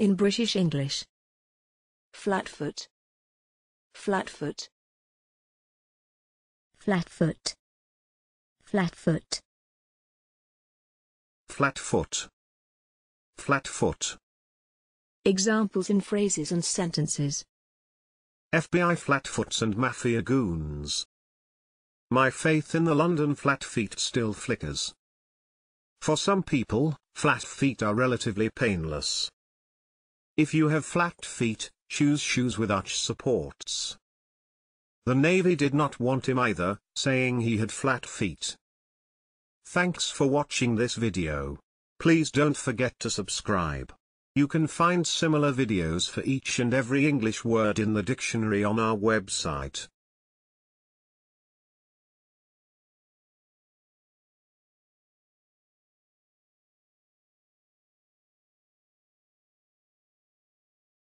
in British English. Flatfoot, flatfoot, flatfoot, flatfoot, flatfoot, flatfoot. Examples in phrases and sentences. FBI flatfoots and mafia goons. My faith in the London flat feet still flickers. For some people, flat feet are relatively painless. If you have flat feet, choose shoes with arch supports. The Navy did not want him either, saying he had flat feet. Thanks for watching this video. Please don't forget to subscribe. You can find similar videos for each and every English word in the dictionary on our website.